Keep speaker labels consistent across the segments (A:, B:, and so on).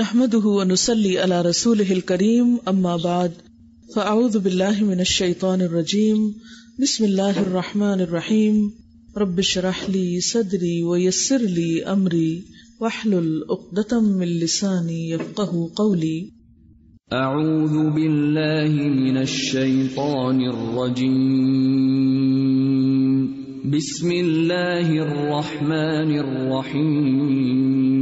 A: نحمده ونصلي على رسوله الكريم أما بعد فأعوذ بالله من الشيطان الرجيم بسم الله الرحمن الرحيم رب اشرح لي صدري ويسر لي أمري واحلل عقدة من لساني يفقه قولي أعوذ بالله من الشيطان الرجيم بسم الله الرحمن الرحيم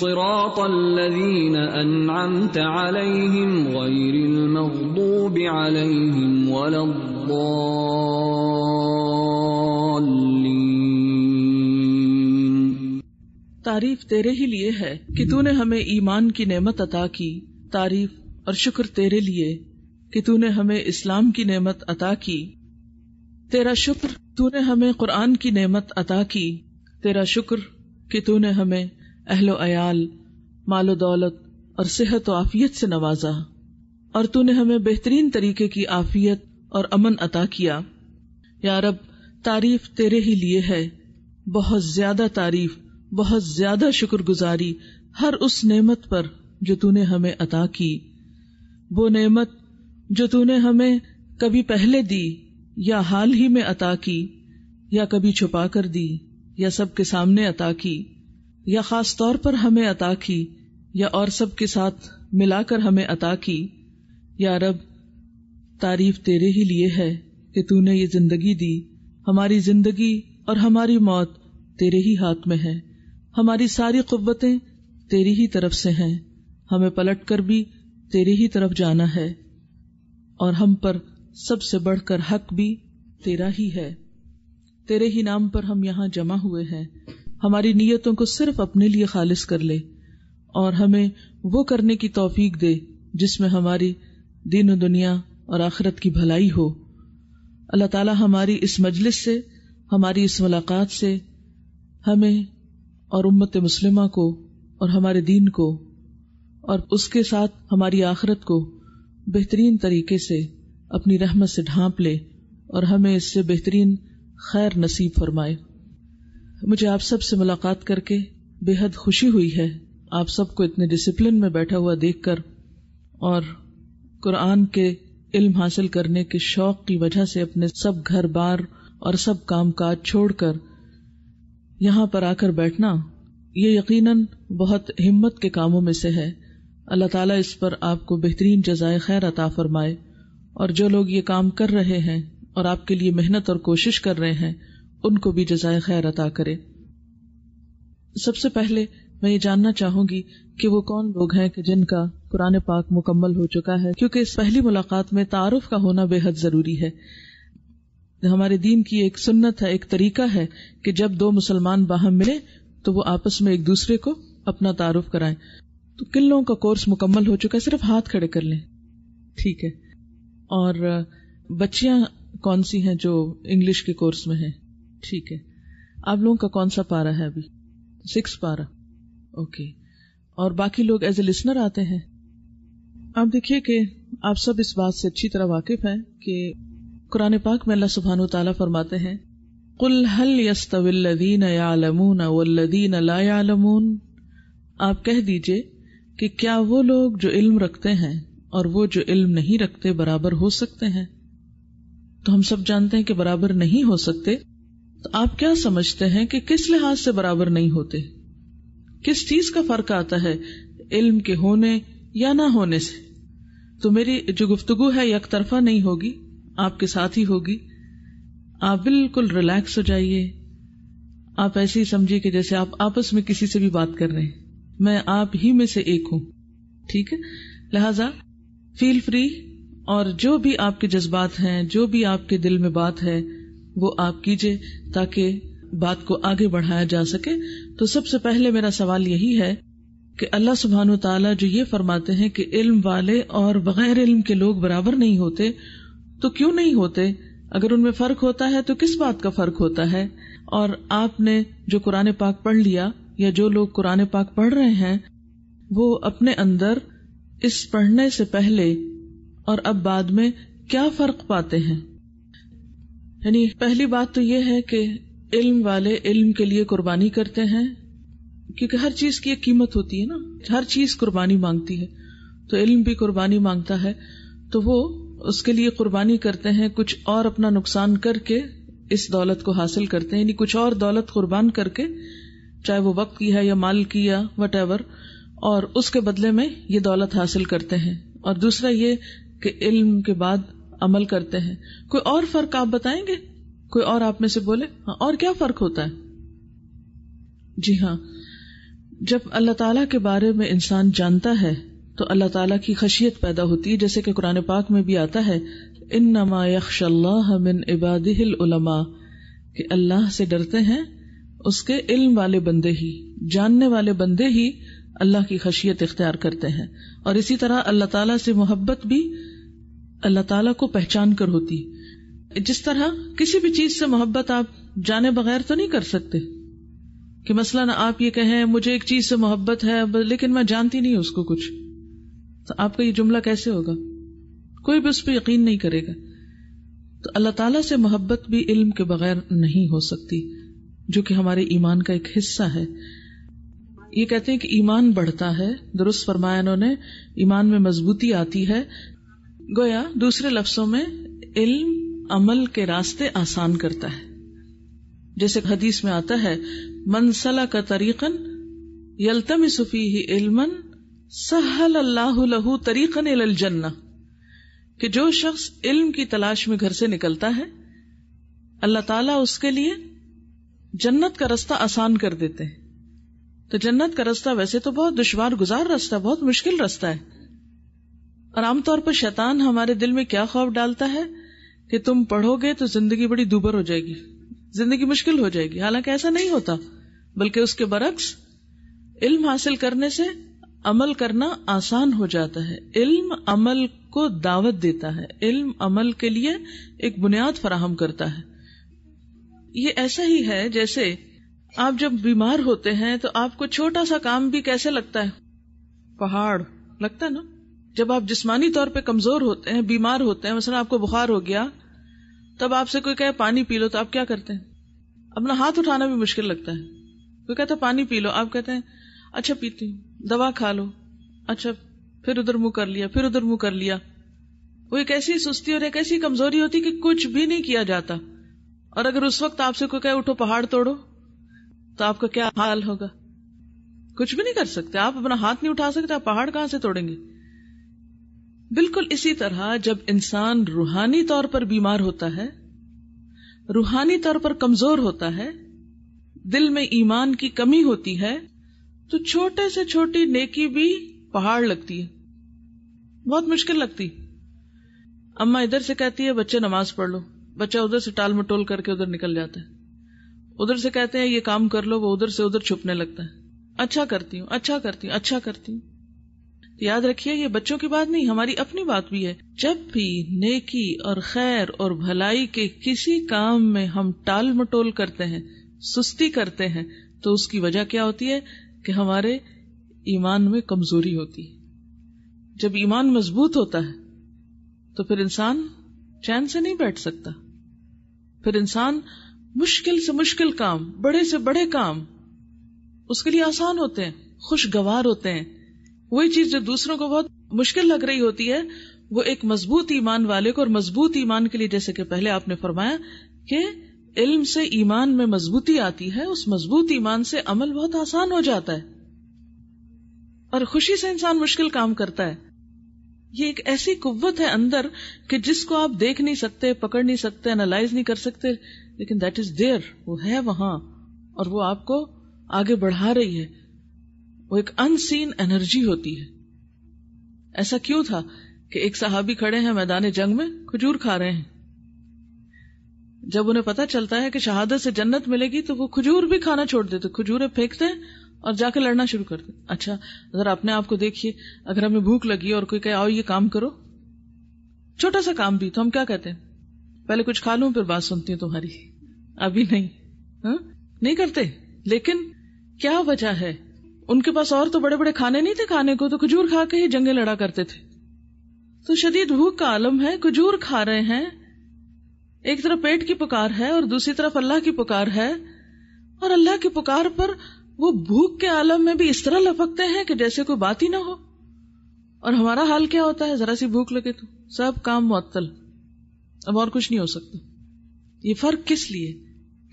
A: صراط الذين أنعمت عليهم غير المغضوب عليهم ولا الضالين तारीफ तेरे ही लिए है कि तूने हमें ईमान की नेमत अता की तारीफ और शुक्र तेरे लिए कि तूने हमें इस्लाम की नेमत अता की तेरा शुक्र तूने हमें कुरान की नेमत अता की तेरा शुक्र कि तूने हमें अहलो अयाल मालो दौलत और सेहत व आफियत से नवाजा और तूने हमें बेहतरीन तरीके की आफियत और अमन अता किया यार अब तारीफ तेरे ही लिए है बहुत ज्यादा तारीफ बहुत ज्यादा शुक्रगुजारी हर उस नमत पर जो तूने हमें अता की वो नेमत जो तूने हमें कभी पहले दी या हाल ही में अता की या कभी छुपा कर दी या सबके सामने अता की या खास तौर पर हमें अता की या और सब के साथ मिलाकर हमें अता की या रब तारीफ तेरे ही लिए है कि तूने ये जिंदगी दी हमारी जिंदगी और हमारी मौत तेरे ही हाथ में है हमारी सारी कुतें तेरी ही तरफ से हैं हमें पलट कर भी तेरे ही तरफ जाना है और हम पर सबसे बढ़कर हक भी तेरा ही है तेरे ही नाम पर हम यहाँ जमा हुए हैं हमारी नीयतों को सिर्फ अपने लिए खालिज कर ले और हमें वो करने की तोफीक दे जिसमें हमारी दीन दुनिया और आखरत की भलाई हो अल्लाह ताला हमारी इस मजलिस से हमारी इस मुलाकात से हमें और उम्मत मुस्लिमा को और हमारे दीन को और उसके साथ हमारी आखरत को बेहतरीन तरीके से अपनी रहमत से ढांप ले और हमें इससे बेहतरीन खैर नसीब फरमाए मुझे आप सब से मुलाकात करके बेहद खुशी हुई है आप सबको इतने डिसिप्लिन में बैठा हुआ देखकर और कुरान के इल्म हासिल करने के शौक की वजह से अपने सब घर बार और सब काम काज छोड़कर यहाँ पर आकर बैठना ये यकीनन बहुत हिम्मत के कामों में से है अल्लाह ताला इस पर आपको बेहतरीन जजाय खैर अता फरमाए और जो लोग ये काम कर रहे हैं और आपके लिए मेहनत और कोशिश कर रहे हैं उनको भी जजाय खैर अता करे सबसे पहले मैं ये जानना चाहूंगी कि वो कौन लोग हैं कि जिनका कुरान पाक मुकम्मल हो चुका है क्योंकि इस पहली मुलाकात में तारुफ का होना बेहद जरूरी है हमारे दीन की एक सुन्नत है एक तरीका है कि जब दो मुसलमान बाहर मिले तो वो आपस में एक दूसरे को अपना तारुफ कराएं तो किन लोगों का कोर्स मुकम्मल हो चुका है सिर्फ हाथ खड़े कर लें ठीक है और बच्चियां कौन सी हैं जो इंग्लिश के कोर्स में हैं ठीक है आप लोगों का कौन सा पारा है अभी सिक्स पारा ओके और बाकी लोग एज ए लिस्नर आते हैं आप देखिए कि आप सब इस बात से अच्छी तरह वाकिफ हैं कि कुरान पाक में अल्लाह सुबहान तला फरमाते हैं कुल हल यस्तविल्लदीन यालमून वल्लदीन ला आप कह दीजिए कि क्या वो लोग जो इल्म रखते हैं और वो जो इल्म नहीं रखते बराबर हो सकते हैं तो हम सब जानते हैं कि बराबर नहीं हो सकते तो आप क्या समझते हैं कि किस लिहाज से बराबर नहीं होते किस चीज का फर्क आता है इल्म के होने या ना होने से तो मेरी जो गुफ्तगु है एक तरफा नहीं होगी आपके साथ ही होगी आप बिल्कुल रिलैक्स हो जाइए आप ऐसे ही समझिए कि जैसे आप आपस में किसी से भी बात कर रहे हैं मैं आप ही में से एक हूं ठीक है लिहाजा फील फ्री और जो भी आपके जज्बात हैं जो भी आपके दिल में बात है वो आप कीजिए ताकि बात को आगे बढ़ाया जा सके तो सबसे पहले मेरा सवाल यही है कि अल्लाह सुबहान तला जो ये फरमाते हैं कि इल्म वाले और बगैर इल्म के लोग बराबर नहीं होते तो क्यों नहीं होते अगर उनमें फर्क होता है तो किस बात का फर्क होता है और आपने जो कुरान पाक पढ़ लिया या जो लोग कुरान पाक पढ़ रहे हैं वो अपने अंदर इस पढ़ने से पहले और अब बाद में क्या फर्क पाते हैं यानी पहली बात तो यह है कि इल्म वाले इल्म के लिए कुर्बानी करते हैं क्योंकि हर चीज की एक कीमत होती है ना हर चीज कुर्बानी मांगती है तो इल्म भी कुर्बानी मांगता है तो वो उसके लिए कुर्बानी करते हैं कुछ और अपना नुकसान करके इस दौलत को हासिल करते हैं यानी कुछ और दौलत कुर्बान करके चाहे वो वक्त की है या माल की या वट और उसके बदले में ये दौलत हासिल करते हैं और दूसरा ये कि इल्म के बाद अमल करते हैं कोई और फर्क आप बताएंगे कोई और आप में से बोले हाँ और क्या फर्क होता है जी हाँ जब अल्लाह ताला के बारे में इंसान जानता है तो अल्लाह ताला की खशियत पैदा होती है जैसे कि कुरान पाक में भी आता है इन नमा यख्शल्लाह इबाद इबादिल उलमा अल्लाह से डरते हैं उसके इल्म वाले बंदे ही जानने वाले बंदे ही अल्लाह की खशियत इख्तियार करते हैं और इसी तरह अल्लाह ताला से मोहब्बत भी अल्लाह ताला को पहचान कर होती है जिस तरह किसी भी चीज से मोहब्बत आप जाने बगैर तो नहीं कर सकते कि मसलन आप ये कहें मुझे एक चीज से मोहब्बत है लेकिन मैं जानती नहीं उसको कुछ तो आपका ये जुमला कैसे होगा कोई भी उस पर यकीन नहीं करेगा तो अल्लाह ताला से मोहब्बत भी इल्म के बगैर नहीं हो सकती जो कि हमारे ईमान का एक हिस्सा है ये कहते हैं कि ईमान बढ़ता है दुरुस्त फरमाया उन्होंने ईमान में मजबूती आती है गोया दूसरे लफ्जों में इल्म अमल के रास्ते आसान करता है जैसे हदीस में आता है मनसला का तरीकन यलतम सुफी ही इल्मन सहल अल्लाह लहू तरीकन इल जन्ना कि जो शख्स इल्म की तलाश में घर से निकलता है अल्लाह ताला उसके लिए जन्नत का रास्ता आसान कर देते हैं तो जन्नत का रास्ता वैसे तो बहुत दुश्वार गुजार रास्ता बहुत मुश्किल रास्ता है और आमतौर पर शैतान हमारे दिल में क्या खौफ डालता है कि तुम पढ़ोगे तो जिंदगी बड़ी दूबर हो जाएगी जिंदगी मुश्किल हो जाएगी हालांकि ऐसा नहीं होता बल्कि उसके बरक्स इल्म हासिल करने से अमल करना आसान हो जाता है इल्म अमल को दावत देता है इल्म अमल के लिए एक बुनियाद फराहम करता है ये ऐसा ही है जैसे आप जब बीमार होते हैं तो आपको छोटा सा काम भी कैसे लगता है पहाड़ लगता है ना जब आप जिस्मानी तौर पर कमजोर होते हैं बीमार होते हैं मसलन आपको बुखार हो गया तब आपसे कोई कहे पानी पी लो तो आप क्या करते हैं अपना हाथ उठाना भी मुश्किल लगता है कोई कहता पानी पी लो आप कहते हैं अच्छा पीती हूँ दवा खा लो अच्छा फिर उधर मुंह कर लिया फिर उधर मुंह कर लिया वो एक ऐसी सुस्ती और एक ऐसी कमजोरी होती कि कुछ भी नहीं किया जाता और अगर उस वक्त आपसे कोई कहे उठो पहाड़ तोड़ो तो आपका क्या हाल होगा कुछ भी नहीं कर सकते आप अपना हाथ नहीं उठा सकते आप पहाड़ कहां से तोड़ेंगे बिल्कुल इसी तरह जब इंसान रूहानी तौर पर बीमार होता है रूहानी तौर पर कमजोर होता है दिल में ईमान की कमी होती है तो छोटे से छोटी नेकी भी पहाड़ लगती है बहुत मुश्किल लगती अम्मा इधर से कहती है बच्चे नमाज पढ़ लो बच्चा उधर से टाल मटोल करके उधर निकल जाता है उधर से कहते हैं ये काम कर लो वो उधर से उधर छुपने लगता है अच्छा करती हूँ अच्छा करती हूँ अच्छा करती हूँ याद रखिए ये बच्चों की बात नहीं हमारी अपनी बात भी है जब भी नेकी और खैर और भलाई के किसी काम में हम टाल मटोल करते हैं सुस्ती करते हैं तो उसकी वजह क्या होती है कि हमारे ईमान में कमजोरी होती है जब ईमान मजबूत होता है तो फिर इंसान चैन से नहीं बैठ सकता फिर इंसान मुश्किल से मुश्किल काम बड़े से बड़े काम उसके लिए आसान होते हैं खुशगवार होते हैं वही चीज जो दूसरों को बहुत मुश्किल लग रही होती है वो एक मजबूत ईमान वाले को और मजबूत ईमान के लिए जैसे कि पहले आपने फरमाया कि इल्म से ईमान में मजबूती आती है उस मजबूत ईमान से अमल बहुत आसान हो जाता है और खुशी से इंसान मुश्किल काम करता है ये एक ऐसी कुव्वत है अंदर कि जिसको आप देख नहीं सकते पकड़ नहीं सकते एनालाइज नहीं कर सकते लेकिन दैट इज देयर वो है वहां और वो आपको आगे बढ़ा रही है वो एक अनसीन एनर्जी होती है ऐसा क्यों था कि एक साहबी खड़े हैं मैदान जंग में खजूर खा रहे हैं जब उन्हें पता चलता है कि शहादत से जन्नत मिलेगी तो वो खजूर भी खाना छोड़ देते खजूरें फेंकते हैं और जाके लड़ना शुरू कर देते अच्छा अगर अपने आप को देखिए अगर हमें भूख लगी और कोई कहे आओ ये काम करो छोटा सा काम भी तो हम क्या कहते हैं पहले कुछ खा लू फिर बात सुनती हूँ तुम्हारी अभी नहीं हा? नहीं करते लेकिन क्या वजह है उनके पास और तो बड़े बड़े खाने नहीं थे खाने को तो खजूर खा के ही जंगे लड़ा करते थे तो शदीद भूख का आलम है खजूर खा रहे हैं एक तरफ पेट की पुकार है और दूसरी तरफ अल्लाह की पुकार है और अल्लाह की पुकार पर वो भूख के आलम में भी इस तरह लपकते हैं कि जैसे कोई बात ही ना हो और हमारा हाल क्या होता है जरा सी भूख लगे तो सब काम मअतल अब और कुछ नहीं हो सकता ये फर्क किस लिए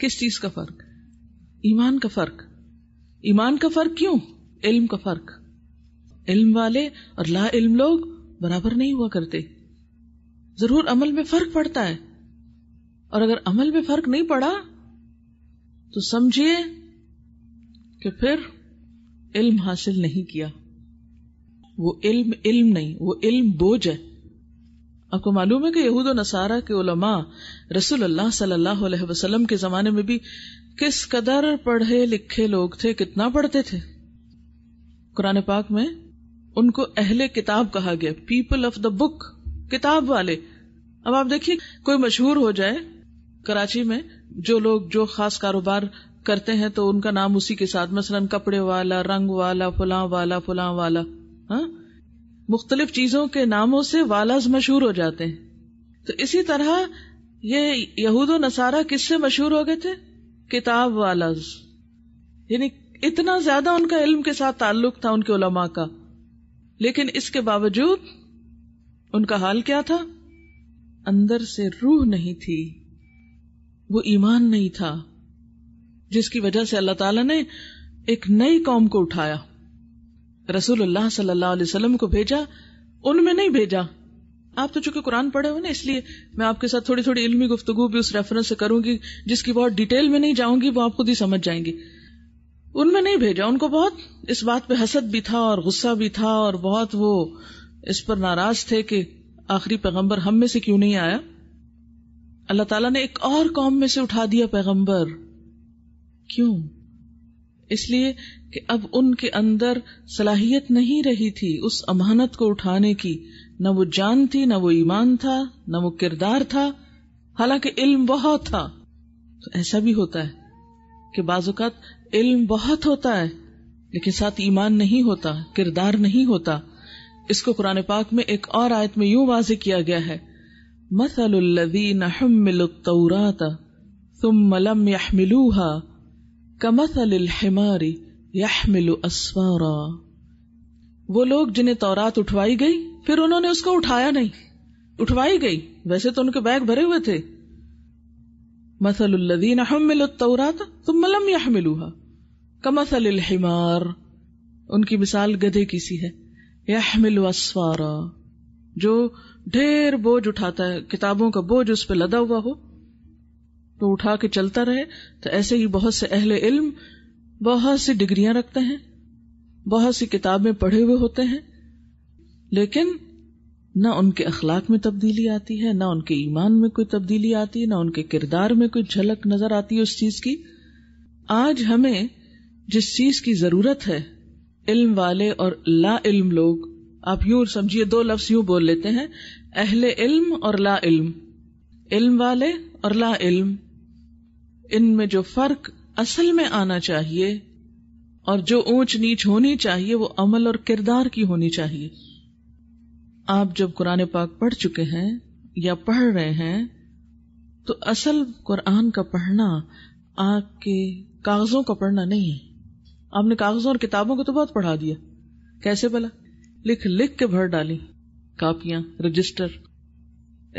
A: किस चीज का फर्क ईमान का फर्क ईमान का फर्क क्यों इल्म का फर्क इल्म वाले और ला इल्म लोग बराबर नहीं हुआ करते जरूर अमल में फर्क पड़ता है और अगर अमल में फर्क नहीं पड़ा तो समझिए कि फिर इल्म हासिल नहीं किया वो इल्म इल्म नहीं वो इल्म बोझ है आपको मालूम है कि यहूद नसारा के उलमा रसूल अल्लाह सल्लल्लाहु अलैहि वसल्लम के जमाने में भी किस कदर पढ़े लिखे लोग थे कितना पढ़ते थे कुरान पाक में उनको अहले किताब कहा गया पीपल ऑफ द बुक किताब वाले अब आप देखिए कोई मशहूर हो जाए कराची में जो लोग जो खास कारोबार करते हैं तो उनका नाम उसी के साथ मसलन कपड़े वाला रंग वाला फुला वाला फुला वाला हा? मुख्तलिफ चीजों के नामों से वालाज मशहूर हो जाते हैं तो इसी तरह ये यहूद नसारा किससे मशहूर हो गए थे किताब वाला यानी इतना ज्यादा उनका इल्म के साथ ताल्लुक था उनके उलमा का लेकिन इसके बावजूद उनका हाल क्या था अंदर से रूह नहीं थी वो ईमान नहीं था जिसकी वजह से अल्लाह ताला ने एक नई कौम को उठाया रसूलुल्लाह सल्लल्लाहु अलैहि वसल्लम को भेजा उनमें नहीं भेजा आप तो चूंकि कुरान पढ़े हो ना इसलिए मैं आपके साथ थोड़ी थोड़ी इल्मी गुफ्तगु भी उस रेफरेंस से करूंगी जिसकी बहुत डिटेल में नहीं जाऊंगी वो आप खुद ही समझ जाएंगी उनमें नहीं भेजा उनको बहुत इस बात पे हसद भी था और गुस्सा भी था और बहुत वो इस पर नाराज थे कि आखिरी पैगम्बर हम में से क्यों नहीं आया अल्लाह तला ने एक और कौम में से उठा दिया पैगम्बर क्यों इसलिए कि अब उनके अंदर सलाहियत नहीं रही थी उस अमानत को उठाने की न वो जान थी न वो ईमान था न वो किरदार था हालांकि इल्म बहुत था तो ऐसा भी होता है कि बाजुकात इल्म बहुत होता है लेकिन साथ ईमान नहीं होता किरदार नहीं होता इसको कुरान पाक में एक और आयत में यूं वाज किया गया है मसलुल्लदीन हम्मिलुत तौरात लम यहमिलूहा कमसल हिमारी यहमिल असफारा वो लोग जिन्हें तौरात उठवाई गई फिर उन्होंने उसको उठाया नहीं उठवाई गई वैसे तो उनके बैग भरे हुए थे मसलुल्लदीन मिलो तौरात तुम मलम यह यहमिलूहा कमसल हिमार उनकी मिसाल गधे की सी है यह यहमिल असफारा जो ढेर बोझ उठाता है किताबों का बोझ उस पर लदा हुआ हो तो उठा के चलता रहे तो ऐसे ही बहुत से अहल इल्म बहुत सी डिग्रियां रखते हैं बहुत सी किताबें पढ़े हुए होते हैं लेकिन न उनके अखलाक में तब्दीली आती है ना उनके ईमान में कोई तब्दीली आती है ना उनके किरदार में कोई झलक नजर आती है उस चीज की आज हमें जिस चीज की जरूरत है इल्म वाले और ला इल्म लोग आप यूं समझिए दो लफ्ज यूं बोल लेते हैं अहले इल्म और ला इल्म इल्म वाले और ला इल्म इनमें जो फर्क असल में आना चाहिए और जो ऊंच नीच होनी चाहिए वो अमल और किरदार की होनी चाहिए आप जब कुरान पाक पढ़ चुके हैं या पढ़ रहे हैं तो असल कुरान का पढ़ना आपके कागजों का पढ़ना नहीं है आपने कागजों और किताबों को तो बहुत पढ़ा दिया कैसे भला लिख लिख के भर डाली कापियां रजिस्टर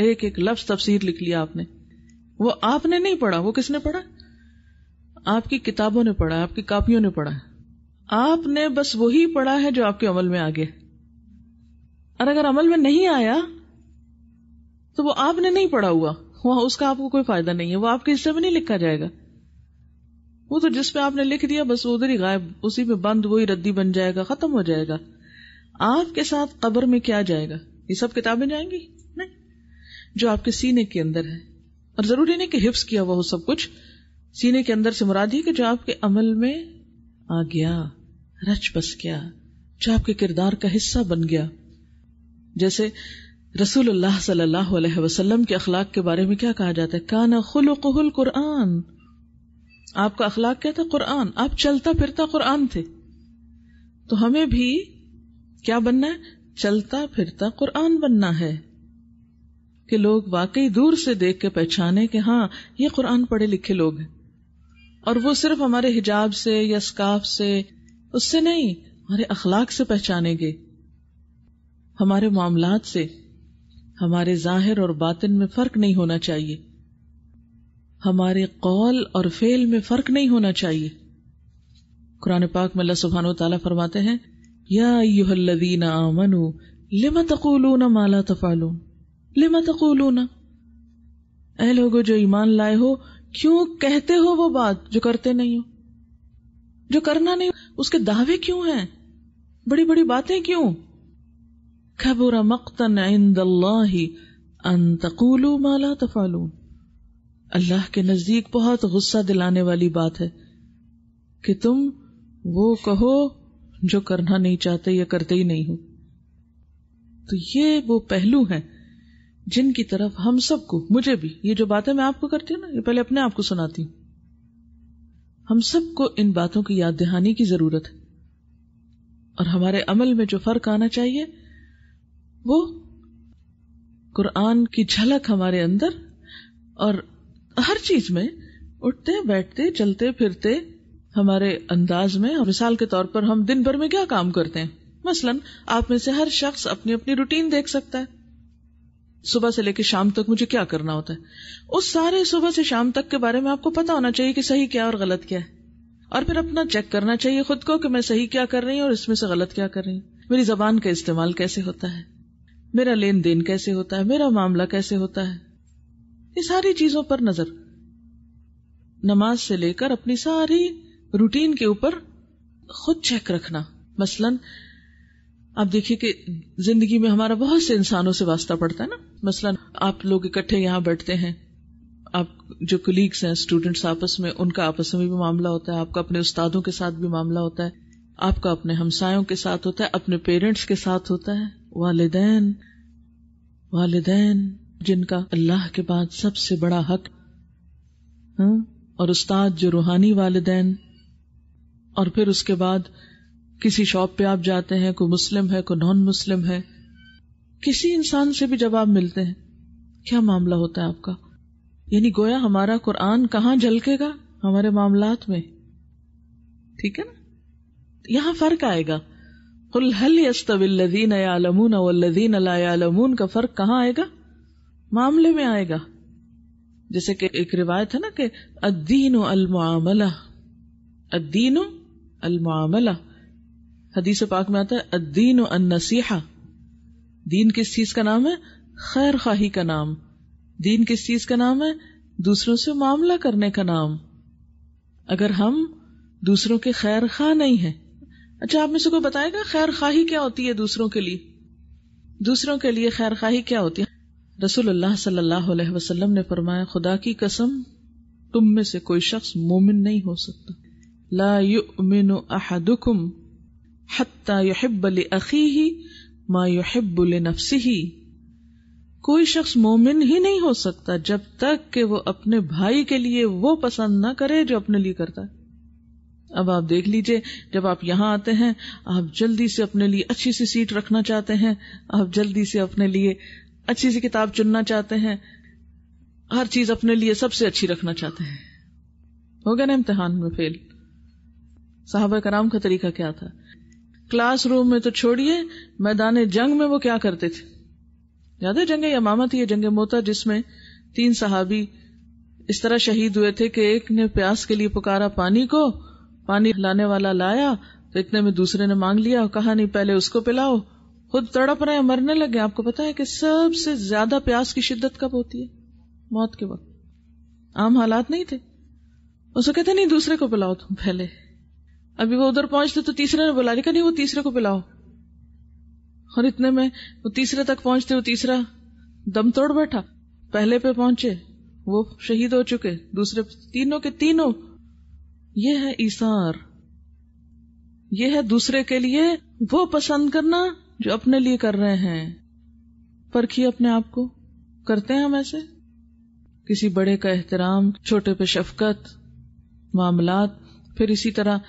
A: एक एक लफ्ज तफसीर लिख लिया आपने वो आपने नहीं पढ़ा वो किसने पढ़ा आपकी किताबों ने पढ़ा आपकी कापियों ने पढ़ा आपने बस वही पढ़ा है जो आपके अमल में आ गया और अगर अमल में नहीं आया तो वो आपने नहीं पढ़ा हुआ वहां उसका आपको कोई फायदा नहीं है वो आपके हिस्से में नहीं लिखा जाएगा वो तो जिसपे आपने लिख दिया बस उधर ही गायब उसी में बंद वही रद्दी बन जाएगा खत्म हो जाएगा आपके साथ कब्र में क्या जाएगा ये सब किताबें जाएंगी नहीं जो आपके सीने के अंदर है और जरूरी नहीं कि हिफ्स किया हुआ हो सब कुछ सीने के अंदर से मुराद ही कि जो आपके अमल में आ गया रच बस गया जो आपके किरदार का हिस्सा बन गया जैसे रसूलुल्लाह सल्लल्लाहु अलैहि वसल्लम के अखलाक के बारे में क्या कहा जाता है काना खुल कुरआन आपका अखलाक क्या था कुरआन आप चलता फिरता कुरआन थे तो हमें भी क्या बनना है चलता फिरता कुरआन बनना है कि लोग वाकई दूर से देख के पहचाने कि हाँ ये कुरान पढ़े लिखे लोग हैं और वो सिर्फ हमारे हिजाब से या स्काफ से उससे नहीं हमारे अखलाक से पहचानेंगे हमारे मामलात से हमारे जाहिर और बातिन में फर्क नहीं होना चाहिए हमारे कौल और फेल में फर्क नहीं होना चाहिए कुरान पाक में अल्लाह सुबहान तला फरमाते हैं या यूहल्लवीना आमनु लिमा तकूलून माला तफालून लिमा तकूलूना ए लोगो जो ईमान लाए हो क्यों कहते हो वो बात जो करते नहीं हो जो करना नहीं उसके दावे क्यों हैं बड़ी बड़ी बातें क्यों खबुरा मक्तन अंतकूलू माला तफालू अल्लाह के नजदीक बहुत गुस्सा दिलाने वाली बात है कि तुम वो कहो जो करना नहीं चाहते या करते ही नहीं हो तो ये वो पहलू है जिनकी तरफ हम सबको मुझे भी ये जो बातें मैं आपको करती हूँ ना ये पहले अपने आप को सुनाती हूँ हम सबको इन बातों की याद दहानी की जरूरत है और हमारे अमल में जो फर्क आना चाहिए वो कुरान की झलक हमारे अंदर और हर चीज में उठते बैठते चलते फिरते हमारे अंदाज में और मिसाल के तौर पर हम दिन भर में क्या काम करते हैं मसलन आप में से हर शख्स अपनी अपनी रूटीन देख सकता है सुबह से लेकर शाम तक मुझे क्या करना होता है उस सारे सुबह से शाम तक के बारे में आपको पता होना चाहिए कि सही क्या और गलत क्या है और फिर अपना चेक करना चाहिए खुद को कि मैं सही क्या कर रही हूँ और इसमें से गलत क्या कर रही हूँ मेरी जबान का इस्तेमाल कैसे होता है मेरा लेन देन कैसे होता है मेरा मामला कैसे होता है ये सारी चीजों पर नजर नमाज से लेकर अपनी सारी रूटीन के ऊपर खुद चेक रखना मसलन आप देखिए कि जिंदगी में हमारा बहुत से इंसानों से वास्ता पड़ता है ना मसलन आप लोग इकट्ठे यहाँ बैठते हैं आप जो कलीग्स हैं स्टूडेंट्स आपस में उनका आपस में भी मामला होता है आपका अपने उस्तादों के साथ भी मामला होता है आपका अपने हमसायों के साथ होता है अपने पेरेंट्स के साथ होता है वालदेन वालदेन जिनका अल्लाह के बाद सबसे बड़ा हक हा? और उस्ताद जो रूहानी वालदेन और फिर उसके बाद किसी शॉप पे आप जाते हैं कोई मुस्लिम है कोई नॉन मुस्लिम है किसी इंसान से भी जवाब मिलते हैं क्या मामला होता है आपका यानी गोया हमारा कुरान कहाँ झलकेगा हमारे मामलात में ठीक है ना यहां फर्क आएगा कुल हल यस्तविल्लदीन यालमून वल्लदीन ला का फर्क कहाँ आएगा मामले में आएगा जैसे कि एक रिवायत है ना कि अद्दीन अलमामला अद्दीन अलमामला हदीस पाक में आता है अद्दीन अन नसीहा दीन किस चीज का नाम है खैर खाही का नाम दीन किस चीज का नाम है दूसरों से मामला करने का नाम अगर हम दूसरों के खैर खा नहीं है अच्छा आप में से कोई बताएगा खैर खाही क्या होती है दूसरों के लिए दूसरों के लिए खैर खाही क्या होती है रसूलुल्लाह सल्लल्लाहु अलैहि वसल्लम ने फरमाया खुदा की कसम तुम में से कोई शख्स मोमिन नहीं हो सकता ला युमिनु अहदुकुम हत्ता युहब अखी ही माँ युहब नफसी ही कोई शख्स मोमिन ही नहीं हो सकता जब तक कि वो अपने भाई के लिए वो पसंद ना करे जो अपने लिए करता है अब आप देख लीजिए जब आप यहां आते हैं आप जल्दी से अपने लिए अच्छी सी सीट रखना चाहते हैं आप जल्दी से अपने लिए अच्छी सी किताब चुनना चाहते हैं हर चीज अपने लिए सबसे अच्छी रखना चाहते हैं हो गया ना इम्तिहान में फेल साहबा कराम का तरीका क्या था क्लास रूम में तो छोड़िए मैदान जंग में वो क्या करते थे याद है जंग यमामा थी जंग मोता जिसमें तीन सहाबी इस तरह शहीद हुए थे कि एक ने प्यास के लिए पुकारा पानी को पानी लाने वाला लाया तो इतने में दूसरे ने मांग लिया कहा नहीं पहले उसको पिलाओ खुद तड़प रहे मरने लगे आपको पता है कि सबसे ज्यादा प्यास की शिद्दत कब होती है मौत के वक्त आम हालात नहीं थे उसको कहते नहीं दूसरे को पिलाओ तुम पहले अभी वो उधर पहुंचते तो तीसरे ने बुला का नहीं वो तीसरे को बुलाओ और इतने में वो तीसरे तक पहुंचते वो तीसरा दम तोड़ बैठा पहले पे पहुंचे वो शहीद हो चुके दूसरे तीनों के तीनों ये है ईसार ये है दूसरे के लिए वो पसंद करना जो अपने लिए कर रहे हैं परखी अपने आप को करते हैं हम ऐसे किसी बड़े का एहतराम छोटे पे शफकत मामलात फिर इसी तरह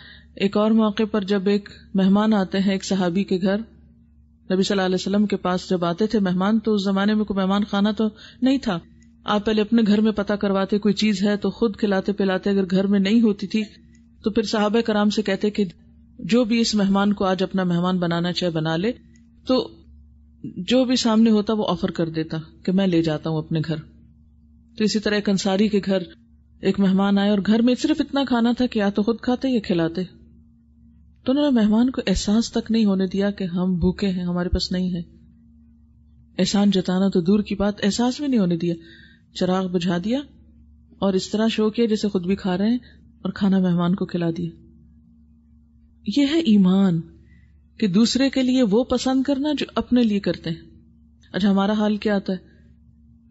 A: एक और मौके पर जब एक मेहमान आते हैं एक सहाबी के घर नबी सल्लल्लाहु अलैहि वसल्लम के पास जब आते थे मेहमान तो उस जमाने में कोई मेहमान खाना तो नहीं था आप पहले अपने घर में पता करवाते कोई चीज है तो खुद खिलाते पिलाते अगर घर में नहीं होती थी तो फिर साहब कराम से कहते कि जो भी इस मेहमान को आज अपना मेहमान बनाना चाहे बना ले तो जो भी सामने होता वो ऑफर कर देता कि मैं ले जाता हूं अपने घर तो इसी तरह एक अंसारी के घर एक मेहमान आए और घर में सिर्फ इतना खाना था कि या तो खुद खाते या खिलाते तो उन्होंने मेहमान को एहसास तक नहीं होने दिया कि हम भूखे हैं हमारे पास नहीं है एहसान जताना तो दूर की बात एहसास भी नहीं होने दिया चराग बुझा दिया और इस तरह शो किया जैसे खुद भी खा रहे हैं और खाना मेहमान को खिला दिया यह है ईमान कि दूसरे के लिए वो पसंद करना जो अपने लिए करते हैं अच्छा हमारा हाल क्या आता है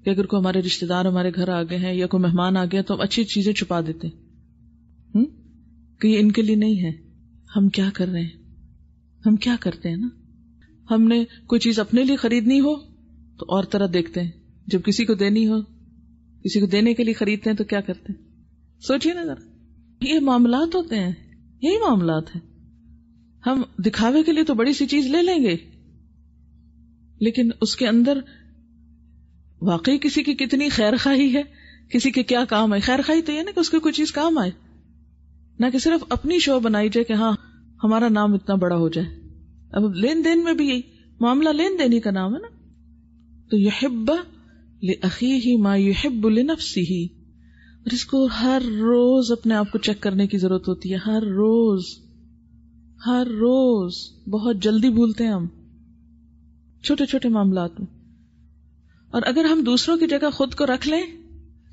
A: कि अगर कोई हमारे रिश्तेदार हमारे घर आ गए हैं या कोई मेहमान आ गया तो हम अच्छी चीजें छुपा देते हैं हम्म? कि ये इनके लिए नहीं है हम क्या कर रहे हैं हम क्या करते हैं ना हमने कोई चीज अपने लिए खरीदनी हो तो और तरह देखते हैं जब किसी को देनी हो किसी को देने के लिए खरीदते हैं तो क्या करते हैं सोचिए ना जरा ये मामलात होते हैं यही मामला है हम दिखावे के लिए तो बड़ी सी चीज ले लेंगे लेकिन उसके अंदर वाकई किसी की कितनी खैर खाही है किसी के क्या काम है खैर खाही तो यह ना कि उसके कोई चीज काम आए ना कि सिर्फ अपनी शो बनाई जाए कि हाँ हमारा नाम इतना बड़ा हो जाए अब लेन देन में भी यही मामला लेन देन ही का नाम है ना तो यहिब ले अखी ही माँ युहब नफसी ही और इसको हर रोज अपने आप को चेक करने की जरूरत होती है हर रोज हर रोज बहुत जल्दी भूलते हैं हम छोटे छोटे मामला में और अगर हम दूसरों की जगह खुद को रख लें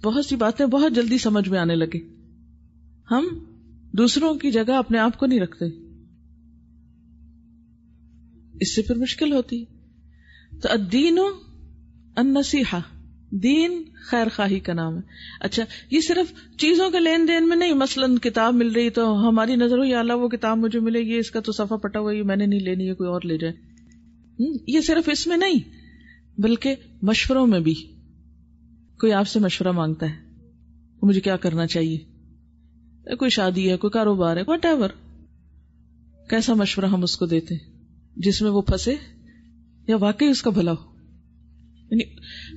A: बहुत सी बातें बहुत जल्दी समझ में आने लगे हम दूसरों की जगह अपने आप को नहीं रखते इससे फिर मुश्किल होती तो अदीनो अन्नसीहा दीन खैर खाही का नाम है अच्छा ये सिर्फ चीजों के लेन देन में नहीं मसलन किताब मिल रही तो हमारी नजर हो अल्लाह वो किताब मुझे मिले ये इसका तो सफा पटा हुआ ये मैंने नहीं लेनी है कोई और ले जाए हम्म, ये सिर्फ इसमें नहीं बल्कि मशवरों में भी कोई आपसे मशवरा मांगता है मुझे क्या करना चाहिए कोई शादी है कोई कारोबार है वट एवर कैसा मशवरा हम उसको देते जिसमें वो फंसे या वाकई उसका भला हो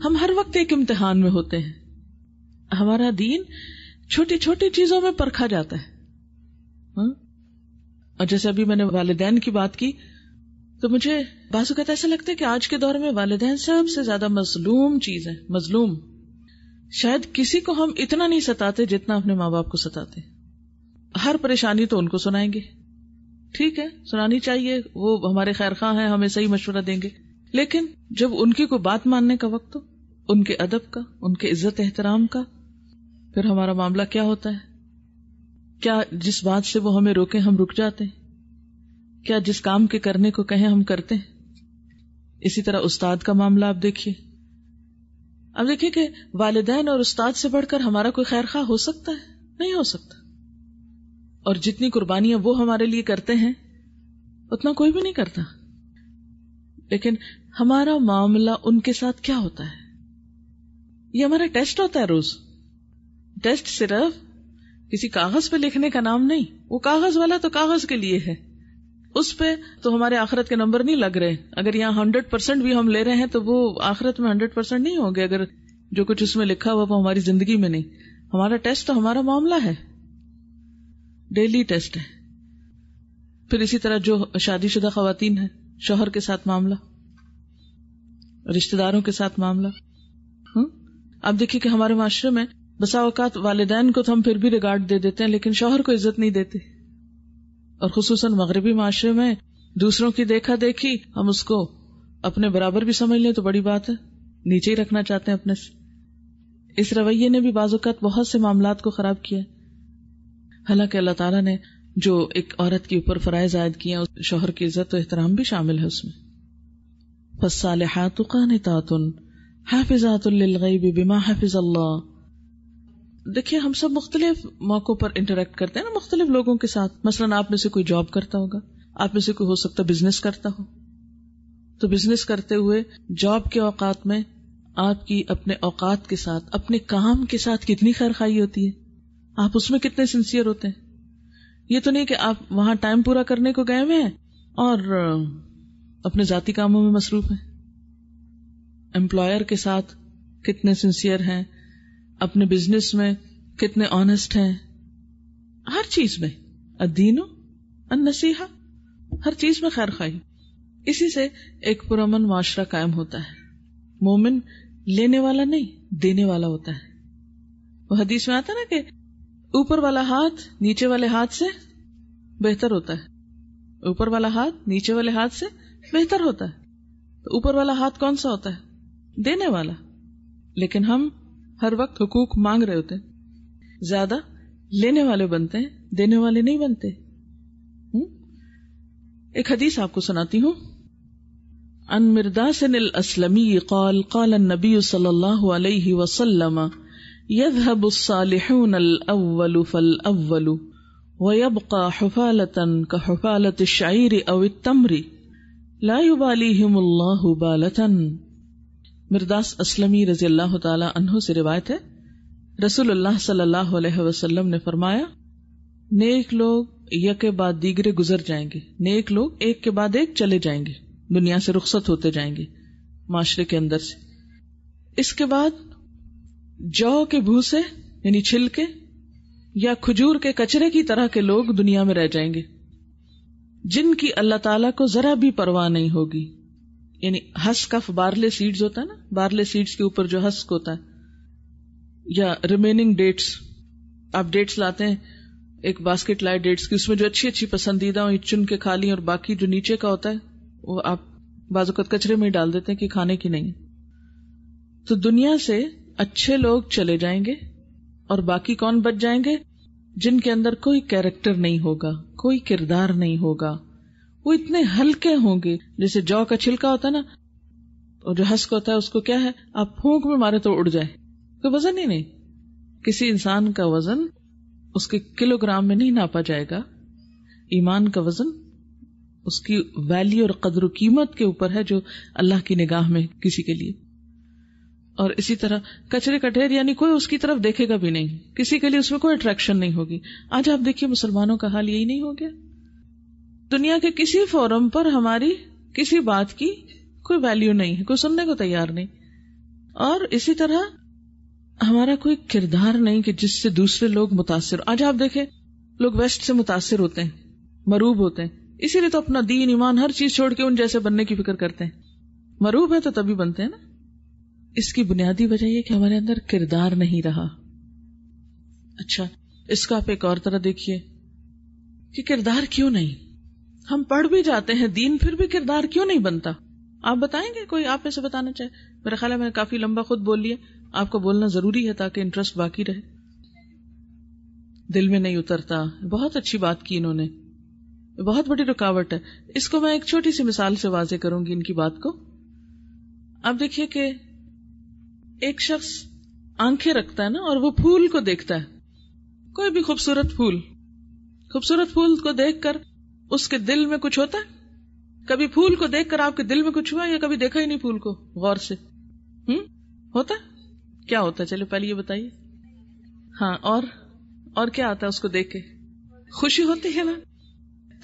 A: हम हर वक्त एक इम्तिहान में होते हैं हमारा दीन छोटी छोटी चीजों में परखा जाता है हा? और जैसे अभी मैंने वालदेन की बात की तो मुझे बासुकत ऐसा लगता है कि आज के दौर में वालदेन सबसे ज्यादा मजलूम चीज है मजलूम शायद किसी को हम इतना नहीं सताते जितना अपने माँ बाप को सताते हैं हर परेशानी तो उनको सुनाएंगे ठीक है सुनानी चाहिए वो हमारे खैर खां हैं हमें सही मशवरा देंगे लेकिन जब उनकी कोई बात मानने का वक्त हो उनके अदब का उनके इज्जत एहतराम का फिर हमारा मामला क्या होता है क्या जिस बात से वो हमें रोके हम रुक जाते हैं क्या जिस काम के करने को कहें हम करते हैं इसी तरह उस्ताद का मामला आप देखिए अब देखिए कि वालदेन और उस्ताद से बढ़कर हमारा कोई खैर खा हो सकता है नहीं हो सकता और जितनी कुर्बानियां वो हमारे लिए करते हैं उतना कोई भी नहीं करता लेकिन हमारा मामला उनके साथ क्या होता है ये हमारा टेस्ट होता है रोज टेस्ट सिर्फ किसी कागज पे लिखने का नाम नहीं वो कागज वाला तो कागज के लिए है उस पे तो हमारे आखरत के नंबर नहीं लग रहे अगर यहाँ हंड्रेड परसेंट भी हम ले रहे हैं तो वो आखरत में हंड्रेड परसेंट नहीं होंगे अगर जो कुछ उसमें लिखा हुआ वो हमारी जिंदगी में नहीं हमारा टेस्ट तो हमारा मामला है डेली टेस्ट है फिर इसी तरह जो शादी शुदा खातन है शोहर के साथ मामला रिश्तेदारों के साथ मामला हुँ? हम्म? आप देखिए कि हमारे माशरे में बसा अवकात वालदेन को तो हम फिर भी रिगार्ड दे देते हैं लेकिन शोहर को इज्जत नहीं देते और खसूस मगरबी माशरे में दूसरों की देखा देखी हम उसको अपने बराबर भी समझ लें तो बड़ी बात है नीचे ही रखना चाहते हैं अपने से इस रवैये ने भी बाजुकात बहुत से मामला को खराब किया है हालांकि अल्लाह तला ने जो एक औरत के ऊपर फराइज आयद किए हैं शोहर की इज्जत और एहतराम भी शामिल है उसमें फसाल हातुकान हाफिजातुलगैब हाफिज अल्लाह देखिए हम सब मुख्तलिफ मौकों पर इंटरेक्ट करते हैं ना मुख्तलिफ लोगों के साथ मसला आप में से कोई जॉब करता होगा आप में से कोई हो सकता बिजनेस करता हो तो बिजनेस करते हुए जॉब के औकात में आपकी अपने औकात के साथ अपने काम के साथ कितनी खैर खाई होती है आप उसमें कितने सिंसियर होते हैं ये तो नहीं कि आप वहां टाइम पूरा करने को गए हुए हैं और अपने जाति कामों में मसरूफ हैं एम्प्लॉयर के साथ कितने सिंसियर हैं अपने बिजनेस में कितने ऑनेस्ट हैं हर चीज में अधीनो नसीहा हर चीज में खैर खाई इसी से एक पुरमन माशरा कायम होता है मोमिन लेने वाला नहीं देने वाला होता है वो हदीस में आता ना कि ऊपर वाला हाथ नीचे वाले हाथ से बेहतर होता है ऊपर वाला हाथ नीचे वाले हाथ से बेहतर होता है तो ऊपर वाला हाथ कौन सा होता है देने वाला लेकिन हम हर वक्त हुकूक मांग रहे होते हैं ज्यादा लेने वाले बनते हैं देने वाले नहीं बनते हुँ? हम्म? एक हदीस आपको सुनाती हूं अन मिर्दासन असलमी कौल कौल नबी सल्लल्लाहु अलैहि يذهب الصالحون الأول فالأول ويبقى حفالة كحفالة الشعير أو التمر لا يباليهم الله بالة मिर्दास असलमी रजी अल्लाह ताला अनहु से रिवायत है रसूल अल्लाह सल्लल्लाहु अलैहि वसल्लम ने फरमाया नेक लोग एक के बाद दीगरे गुजर जाएंगे नेक लोग एक के बाद एक चले जाएंगे दुनिया से रुखसत होते जाएंगे माशरे के अंदर से इसके बाद जौ के भूसे यानी छिलके या खजूर के कचरे की तरह के लोग दुनिया में रह जाएंगे जिनकी अल्लाह ताला को जरा भी परवाह नहीं होगी यानी कफ बारले सीड्स होता है ना बारले सीड्स के ऊपर जो हस्क होता है या रिमेनिंग डेट्स आप डेट्स लाते हैं एक बास्केट लाइट डेट्स की उसमें जो अच्छी अच्छी पसंदीदा हुई चुन के खा ली और बाकी जो नीचे का होता है वो आप बाजुकत कचरे में ही डाल देते हैं कि खाने की नहीं तो दुनिया से अच्छे लोग चले जाएंगे और बाकी कौन बच जाएंगे जिनके अंदर कोई कैरेक्टर नहीं होगा कोई किरदार नहीं होगा वो इतने हल्के होंगे जैसे जौ का छिलका होता ना और जो हस्क होता है उसको क्या है आप फूक में मारे तो उड़ जाए कोई वजन ही नहीं किसी इंसान का वजन उसके किलोग्राम में नहीं नापा जाएगा ईमान का वजन उसकी वैल्यू और कदर कीमत के ऊपर है जो अल्लाह की निगाह में किसी के लिए और इसी तरह कचरे का ढेर यानी कोई उसकी तरफ देखेगा भी नहीं किसी के लिए उसमें कोई अट्रैक्शन नहीं होगी आज आप देखिए मुसलमानों का हाल यही नहीं हो गया दुनिया के किसी फोरम पर हमारी किसी बात की कोई वैल्यू नहीं है कोई सुनने को तैयार नहीं और इसी तरह हमारा कोई किरदार नहीं कि जिससे दूसरे लोग मुतासर आज आप देखें लोग वेस्ट से मुतासर होते हैं मरूब होते हैं इसीलिए तो अपना दीन ईमान हर चीज छोड़ के उन जैसे बनने की फिक्र करते हैं मरूब है तो तभी बनते हैं ना इसकी बुनियादी वजह यह कि हमारे अंदर किरदार नहीं रहा अच्छा इसका आप एक और तरह देखिए कि किरदार क्यों नहीं हम पढ़ भी जाते हैं दीन फिर भी किरदार क्यों नहीं बनता आप बताएंगे कोई आप ऐसे बताना चाहे मेरा ख्याल है मैं काफी लंबा खुद बोल लिया आपको बोलना जरूरी है ताकि इंटरेस्ट बाकी रहे दिल में नहीं उतरता बहुत अच्छी बात की इन्होंने बहुत बड़ी रुकावट है इसको मैं एक छोटी सी मिसाल से वाजे करूंगी इनकी बात को आप देखिए कि एक शख्स आंखें रखता है ना और वो फूल को देखता है कोई भी खूबसूरत फूल खूबसूरत फूल को देखकर उसके दिल में कुछ होता है कभी फूल को देखकर आपके दिल में कुछ हुआ या कभी देखा ही नहीं फूल को गौर से हम्म होता क्या होता है चलो पहले ये बताइए हाँ और और क्या आता है उसको देख के खुशी होती है ना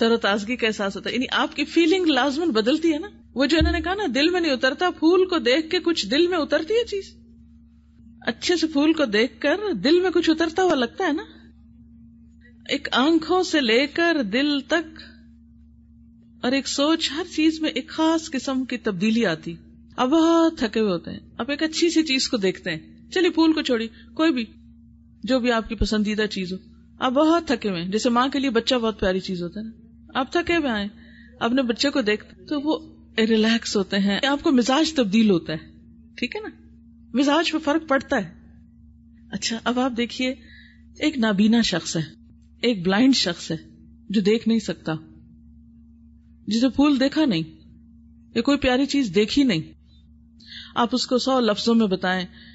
A: तरोताजगी का एहसास होता है आपकी फीलिंग लाजमन बदलती है ना वो जो इन्होंने कहा ना दिल में नहीं उतरता फूल को देख के कुछ दिल में उतरती है चीज अच्छे से फूल को देखकर दिल में कुछ उतरता हुआ लगता है ना एक आंखों से लेकर दिल तक और एक सोच हर चीज में एक खास किस्म की तब्दीली आती अब बहुत थके हुए होते हैं अब एक अच्छी सी चीज को देखते हैं चलिए फूल को छोड़ी कोई भी जो भी आपकी पसंदीदा चीज हो अब बहुत थके हुए हैं जैसे माँ के लिए बच्चा बहुत प्यारी चीज होता है ना आप थके हुए आए अपने बच्चे को देखते तो वो रिलैक्स होते हैं आपको मिजाज तब्दील होता है ठीक है ना मिजाज में फर्क पड़ता है अच्छा अब आप देखिए एक नाबीना शख्स है एक ब्लाइंड शख्स है जो देख नहीं सकता जिसे फूल देखा नहीं या कोई प्यारी चीज देखी नहीं आप उसको सौ लफ्जों में बताएं